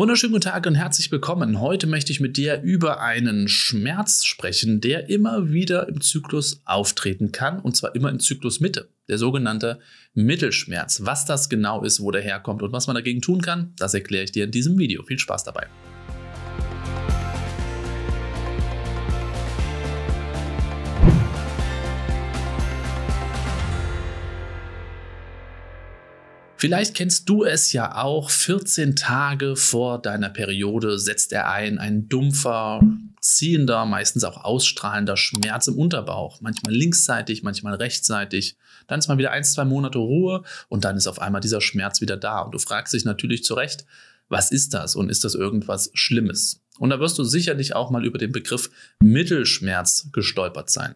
Wunderschönen guten Tag und herzlich willkommen. Heute möchte ich mit dir über einen Schmerz sprechen, der immer wieder im Zyklus auftreten kann und zwar immer im Zyklus Mitte, der sogenannte Mittelschmerz. Was das genau ist, wo der herkommt und was man dagegen tun kann, das erkläre ich dir in diesem Video. Viel Spaß dabei. Vielleicht kennst du es ja auch, 14 Tage vor deiner Periode setzt er ein, ein dumpfer, ziehender, meistens auch ausstrahlender Schmerz im Unterbauch. Manchmal linksseitig, manchmal rechtsseitig. Dann ist mal wieder ein, zwei Monate Ruhe und dann ist auf einmal dieser Schmerz wieder da. Und du fragst dich natürlich zu Recht, was ist das und ist das irgendwas Schlimmes? Und da wirst du sicherlich auch mal über den Begriff Mittelschmerz gestolpert sein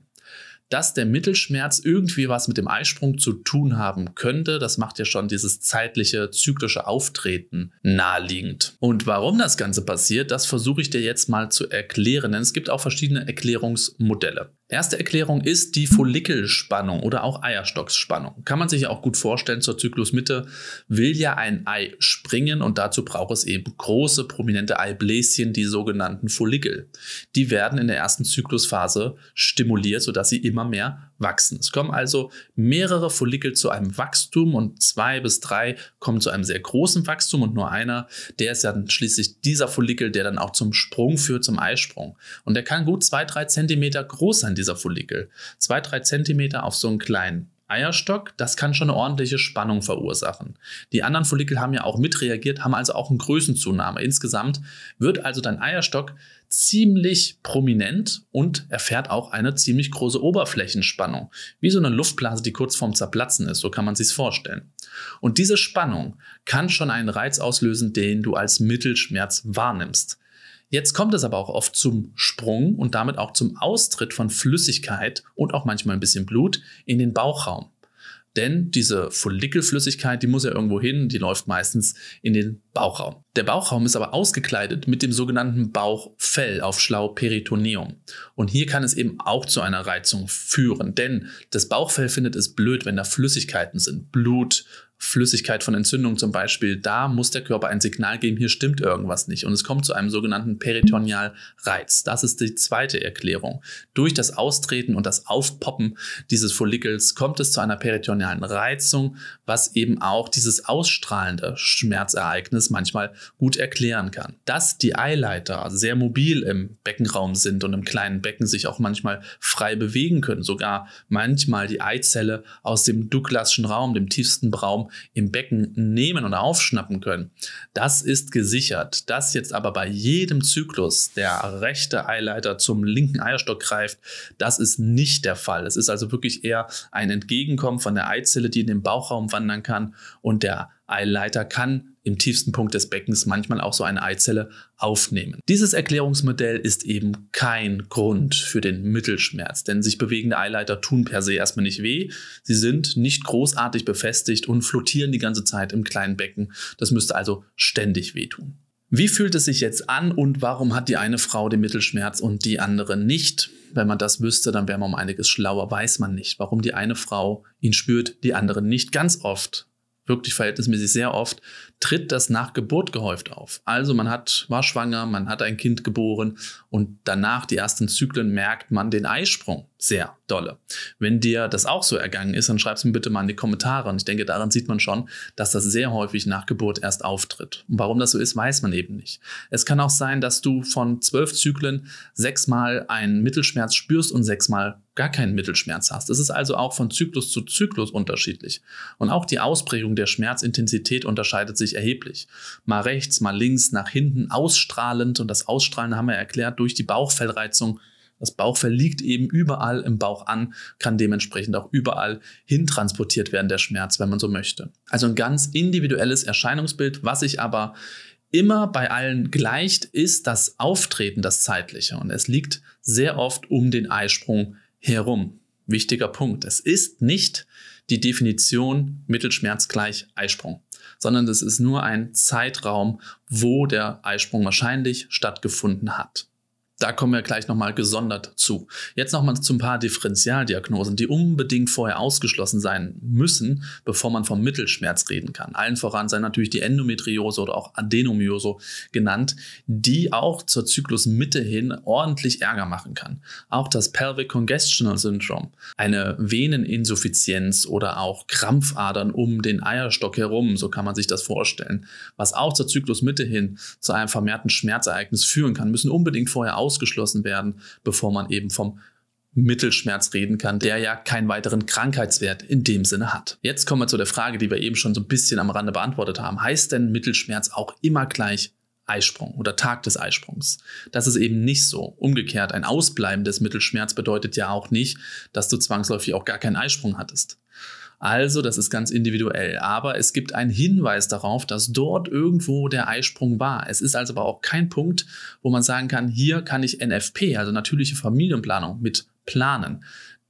dass der Mittelschmerz irgendwie was mit dem Eisprung zu tun haben könnte. Das macht ja schon dieses zeitliche, zyklische Auftreten naheliegend. Und warum das Ganze passiert, das versuche ich dir jetzt mal zu erklären, denn es gibt auch verschiedene Erklärungsmodelle. Erste Erklärung ist die Follikelspannung oder auch Eierstocksspannung. Kann man sich ja auch gut vorstellen, zur Zyklusmitte will ja ein Ei springen und dazu braucht es eben große, prominente Eibläschen, die sogenannten Follikel. Die werden in der ersten Zyklusphase stimuliert, sodass sie immer mehr wachsen. Es kommen also mehrere Follikel zu einem Wachstum und zwei bis drei kommen zu einem sehr großen Wachstum und nur einer, der ist ja dann schließlich dieser Follikel, der dann auch zum Sprung führt, zum Eisprung. Und der kann gut zwei, drei Zentimeter groß sein, dieser Follikel. Zwei, drei Zentimeter auf so einen kleinen Eierstock, das kann schon eine ordentliche Spannung verursachen. Die anderen Follikel haben ja auch mitreagiert, haben also auch eine Größenzunahme. Insgesamt wird also dein Eierstock ziemlich prominent und erfährt auch eine ziemlich große Oberflächenspannung, wie so eine Luftblase, die kurz vorm Zerplatzen ist, so kann man sich's vorstellen. Und diese Spannung kann schon einen Reiz auslösen, den du als Mittelschmerz wahrnimmst. Jetzt kommt es aber auch oft zum Sprung und damit auch zum Austritt von Flüssigkeit und auch manchmal ein bisschen Blut in den Bauchraum. Denn diese Follikelflüssigkeit, die muss ja irgendwo hin, die läuft meistens in den Bauchraum. Der Bauchraum ist aber ausgekleidet mit dem sogenannten Bauchfell auf schlau Peritoneum. Und hier kann es eben auch zu einer Reizung führen, denn das Bauchfell findet es blöd, wenn da Flüssigkeiten sind, Blut, Flüssigkeit von Entzündung zum Beispiel. Da muss der Körper ein Signal geben, hier stimmt irgendwas nicht. Und es kommt zu einem sogenannten Peritonealreiz. Das ist die zweite Erklärung. Durch das Austreten und das Aufpoppen dieses Follikels kommt es zu einer peritonealen Reizung, was eben auch dieses ausstrahlende Schmerzereignis manchmal gut erklären kann. Dass die Eileiter sehr mobil im Beckenraum sind und im kleinen Becken sich auch manchmal frei bewegen können, sogar manchmal die Eizelle aus dem Douglasschen Raum, dem tiefsten Raum im Becken nehmen und aufschnappen können, das ist gesichert. Dass jetzt aber bei jedem Zyklus der rechte Eileiter zum linken Eierstock greift, das ist nicht der Fall. Es ist also wirklich eher ein Entgegenkommen von der Eizelle, die in den Bauchraum wandern kann und der Eileiter kann im tiefsten Punkt des Beckens manchmal auch so eine Eizelle aufnehmen. Dieses Erklärungsmodell ist eben kein Grund für den Mittelschmerz, denn sich bewegende Eileiter tun per se erstmal nicht weh. Sie sind nicht großartig befestigt und flottieren die ganze Zeit im kleinen Becken. Das müsste also ständig wehtun. Wie fühlt es sich jetzt an und warum hat die eine Frau den Mittelschmerz und die andere nicht? Wenn man das wüsste, dann wäre man um einiges schlauer. Weiß man nicht, warum die eine Frau ihn spürt, die andere nicht. Ganz oft wirklich verhältnismäßig sehr oft, tritt das nach Geburt gehäuft auf. Also man hat, war schwanger, man hat ein Kind geboren und danach die ersten Zyklen merkt man den Eisprung sehr dolle. Wenn dir das auch so ergangen ist, dann schreib es mir bitte mal in die Kommentare. Und ich denke, daran sieht man schon, dass das sehr häufig nach Geburt erst auftritt. Und warum das so ist, weiß man eben nicht. Es kann auch sein, dass du von zwölf Zyklen sechsmal einen Mittelschmerz spürst und sechsmal gar keinen Mittelschmerz hast. Es ist also auch von Zyklus zu Zyklus unterschiedlich. Und auch die Ausprägung der Schmerzintensität unterscheidet sich wirklich erheblich. Mal rechts, mal links, nach hinten, ausstrahlend. Und das Ausstrahlen haben wir erklärt durch die Bauchfellreizung. Das Bauchfell liegt eben überall im Bauch an, kann dementsprechend auch überall hintransportiert werden, der Schmerz, wenn man so möchte. Also ein ganz individuelles Erscheinungsbild, was sich aber immer bei allen gleicht, ist das Auftreten, das zeitliche. Und es liegt sehr oft um den Eisprung herum. Wichtiger Punkt. Es ist nicht die Definition Mittelschmerz gleich Eisprung, sondern das ist nur ein Zeitraum, wo der Eisprung wahrscheinlich stattgefunden hat. Da kommen wir gleich nochmal gesondert zu. Jetzt nochmal zu ein paar Differentialdiagnosen, die unbedingt vorher ausgeschlossen sein müssen, bevor man vom Mittelschmerz reden kann. Allen voran sei natürlich die Endometriose oder auch Adenomyose genannt, die auch zur Zyklusmitte hin ordentlich Ärger machen kann. Auch das Pelvic Congestional Syndrome, eine Veneninsuffizienz oder auch Krampfadern um den Eierstock herum, so kann man sich das vorstellen, was auch zur Zyklusmitte hin zu einem vermehrten Schmerzereignis führen kann, müssen unbedingt vorher ausgeschlossen ausgeschlossen werden, bevor man eben vom Mittelschmerz reden kann, der ja keinen weiteren Krankheitswert in dem Sinne hat. Jetzt kommen wir zu der Frage, die wir eben schon so ein bisschen am Rande beantwortet haben. Heißt denn Mittelschmerz auch immer gleich Eisprung oder Tag des Eisprungs? Das ist eben nicht so. Umgekehrt, ein Ausbleiben des Mittelschmerz bedeutet ja auch nicht, dass du zwangsläufig auch gar keinen Eisprung hattest. Also das ist ganz individuell. Aber es gibt einen Hinweis darauf, dass dort irgendwo der Eisprung war. Es ist also aber auch kein Punkt, wo man sagen kann, hier kann ich NFP, also natürliche Familienplanung, mit planen.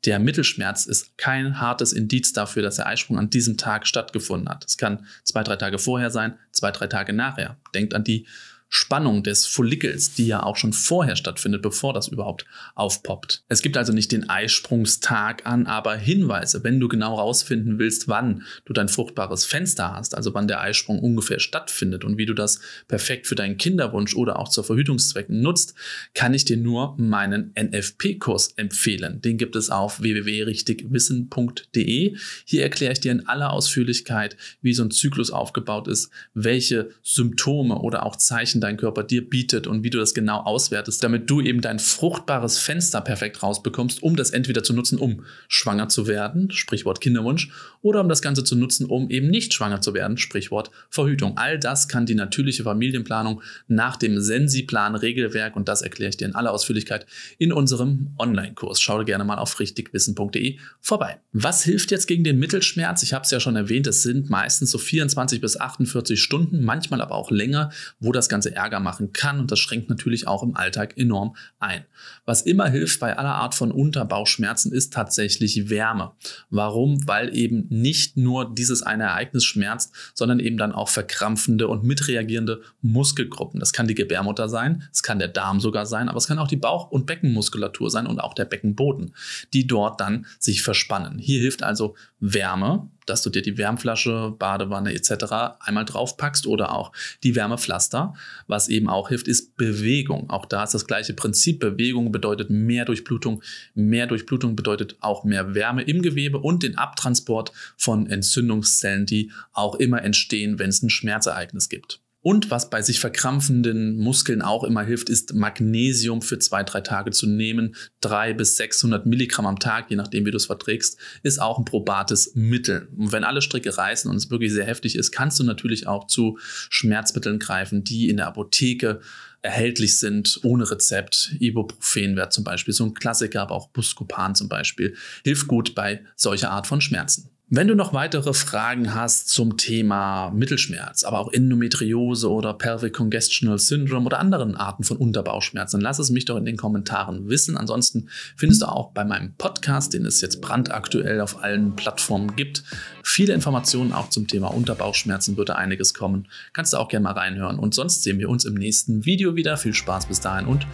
Der Mittelschmerz ist kein hartes Indiz dafür, dass der Eisprung an diesem Tag stattgefunden hat. Es kann zwei, drei Tage vorher sein, zwei, drei Tage nachher. Denkt an die Spannung des Follikels, die ja auch schon vorher stattfindet, bevor das überhaupt aufpoppt. Es gibt also nicht den Eisprungstag an, aber Hinweise, wenn du genau rausfinden willst, wann du dein fruchtbares Fenster hast, also wann der Eisprung ungefähr stattfindet und wie du das perfekt für deinen Kinderwunsch oder auch zur Verhütungszwecken nutzt, kann ich dir nur meinen NFP-Kurs empfehlen. Den gibt es auf www.richtigwissen.de. Hier erkläre ich dir in aller Ausführlichkeit, wie so ein Zyklus aufgebaut ist, welche Symptome oder auch Zeichen dein Körper dir bietet und wie du das genau auswertest, damit du eben dein fruchtbares Fenster perfekt rausbekommst, um das entweder zu nutzen, um schwanger zu werden, Sprichwort Kinderwunsch, oder um das Ganze zu nutzen, um eben nicht schwanger zu werden, Sprichwort Verhütung. All das kann die natürliche Familienplanung nach dem sensiplan regelwerk und das erkläre ich dir in aller Ausführlichkeit in unserem Online-Kurs. Schau dir gerne mal auf richtigwissen.de vorbei. Was hilft jetzt gegen den Mittelschmerz? Ich habe es ja schon erwähnt, es sind meistens so 24 bis 48 Stunden, manchmal aber auch länger, wo das Ganze Ärger machen kann und das schränkt natürlich auch im Alltag enorm ein. Was immer hilft bei aller Art von Unterbauchschmerzen ist tatsächlich Wärme. Warum? Weil eben nicht nur dieses eine Ereignis schmerzt, sondern eben dann auch verkrampfende und mitreagierende Muskelgruppen. Das kann die Gebärmutter sein, es kann der Darm sogar sein, aber es kann auch die Bauch- und Beckenmuskulatur sein und auch der Beckenboden, die dort dann sich verspannen. Hier hilft also Wärme, dass du dir die Wärmflasche, Badewanne etc. einmal draufpackst oder auch die Wärmepflaster. Was eben auch hilft, ist Bewegung. Auch da ist das gleiche Prinzip. Bewegung bedeutet mehr Durchblutung. Mehr Durchblutung bedeutet auch mehr Wärme im Gewebe und den Abtransport von Entzündungszellen, die auch immer entstehen, wenn es ein Schmerzereignis gibt. Und was bei sich verkrampfenden Muskeln auch immer hilft, ist Magnesium für zwei, drei Tage zu nehmen. Drei bis 600 Milligramm am Tag, je nachdem, wie du es verträgst, ist auch ein probates Mittel. Und wenn alle Stricke reißen und es wirklich sehr heftig ist, kannst du natürlich auch zu Schmerzmitteln greifen, die in der Apotheke erhältlich sind, ohne Rezept. Ibuprofen wäre zum Beispiel so ein Klassiker, aber auch Buscopan zum Beispiel. Hilft gut bei solcher Art von Schmerzen. Wenn du noch weitere Fragen hast zum Thema Mittelschmerz, aber auch Endometriose oder Pelvic Congestional Syndrome oder anderen Arten von Unterbauchschmerzen, dann lass es mich doch in den Kommentaren wissen. Ansonsten findest du auch bei meinem Podcast, den es jetzt brandaktuell auf allen Plattformen gibt, viele Informationen auch zum Thema Unterbauchschmerzen, würde einiges kommen. Kannst du auch gerne mal reinhören. Und sonst sehen wir uns im nächsten Video wieder. Viel Spaß bis dahin und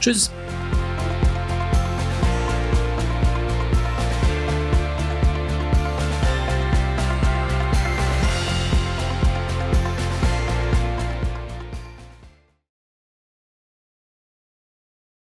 tschüss.